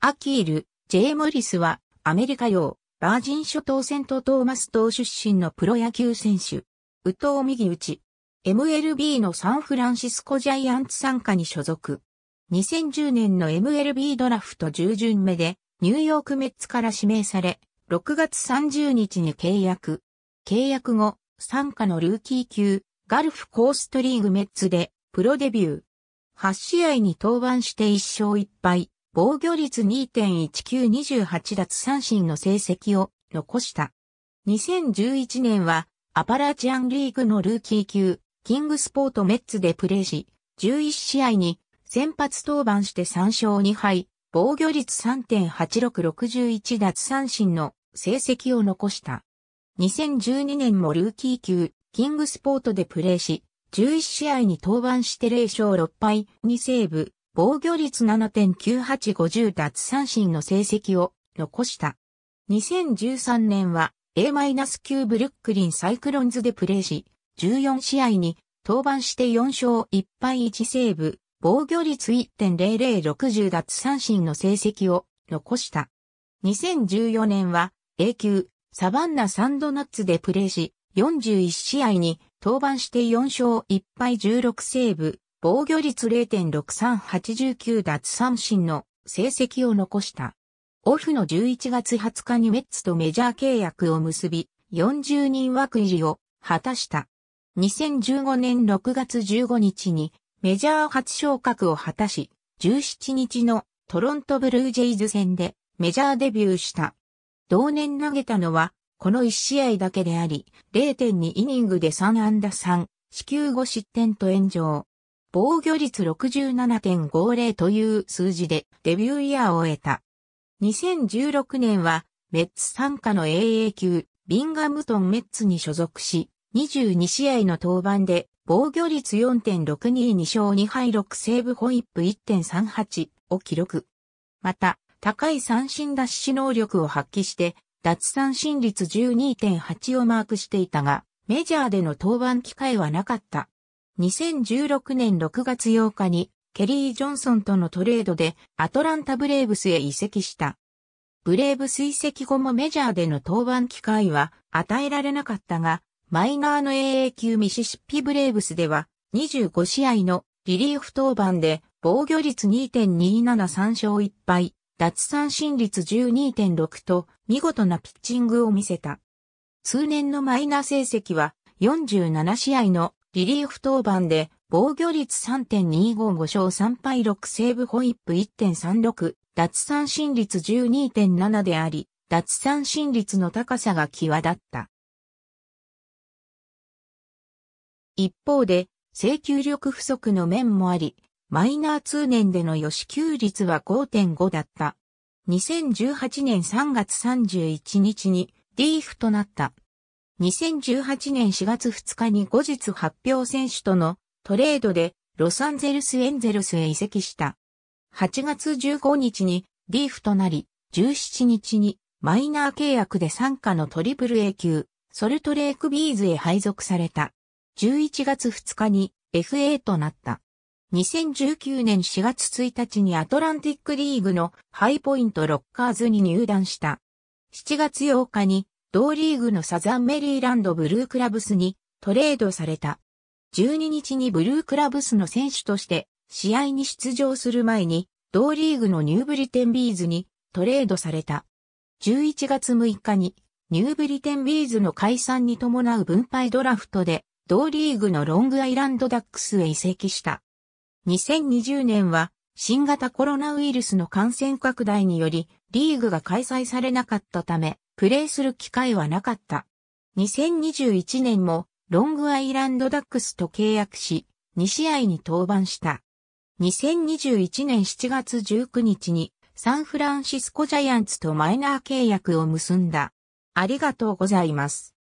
アキール、J. モリスは、アメリカ洋、バージン諸島セントトーマス島出身のプロ野球選手。宇藤右打ち。MLB のサンフランシスコジャイアンツ参加に所属。2010年の MLB ドラフト10巡目で、ニューヨークメッツから指名され、6月30日に契約。契約後、参加のルーキー級、ガルフコーストリーグメッツで、プロデビュー。8試合に登板して1勝1敗。防御率2.1928奪三振の成績を残した。2011年はアパラチアンリーグのルーキー級、キングスポートメッツでプレーし、11試合に先発登板して3勝2敗、防御率3.8661奪三振の成績を残した。2012年もルーキー級、キングスポートでプレーし、11試合に登板して0勝6敗、2セーブ、防御率7.9850奪三振の成績を残した。2013年は A-9 ブルックリンサイクロンズでプレーし、14試合に登板して4勝1敗1セーブ、防御率1.0060奪三振の成績を残した。2014年は A 級サバンナサンドナッツでプレーし、41試合に登板して4勝1敗16セーブ、防御率0.6389奪三振の成績を残した。オフの11月20日にメッツとメジャー契約を結び、40人枠入りを果たした。2015年6月15日にメジャー初昇格を果たし、17日のトロントブルージェイズ戦でメジャーデビューした。同年投げたのはこの1試合だけであり、0.2イニングで3安打3、四球5失点と炎上。防御率67.50という数字でデビューイヤーを得た。2016年はメッツ参加の AA 級ビンガムトンメッツに所属し、22試合の登板で防御率4.622勝2敗6セーブホイップ1.38を記録。また、高い三振脱出能力を発揮して、脱三振率12.8をマークしていたが、メジャーでの登板機会はなかった。2016年6月8日にケリー・ジョンソンとのトレードでアトランタ・ブレーブスへ移籍した。ブレーブス移籍後もメジャーでの登板機会は与えられなかったが、マイナーの AA 級ミシシッピブレーブスでは25試合のリリーフ登板で防御率2.273勝1敗、脱三振率12.6と見事なピッチングを見せた。通年のマイナー成績は47試合のリリーフ登板で防御率3.255勝3敗6セーブホイップ1.36、奪三振率12.7であり、奪三振率の高さが際立った。一方で、請求力不足の面もあり、マイナー通年での予支給率は5.5だった。2018年3月31日にリーフとなった。2018年4月2日に後日発表選手とのトレードでロサンゼルスエンゼルスへ移籍した。8月15日にリーフとなり、17日にマイナー契約で参加のトリプル A 級、ソルトレークビーズへ配属された。11月2日に FA となった。2019年4月1日にアトランティックリーグのハイポイントロッカーズに入団した。7月8日に同リーグのサザンメリーランドブルークラブスにトレードされた。12日にブルークラブスの選手として試合に出場する前に同リーグのニューブリテンビーズにトレードされた。11月6日にニューブリテンビーズの解散に伴う分配ドラフトで同リーグのロングアイランドダックスへ移籍した。2020年は新型コロナウイルスの感染拡大によりリーグが開催されなかったためプレーする機会はなかった。2021年もロングアイランドダックスと契約し、2試合に登板した。2021年7月19日にサンフランシスコジャイアンツとマイナー契約を結んだ。ありがとうございます。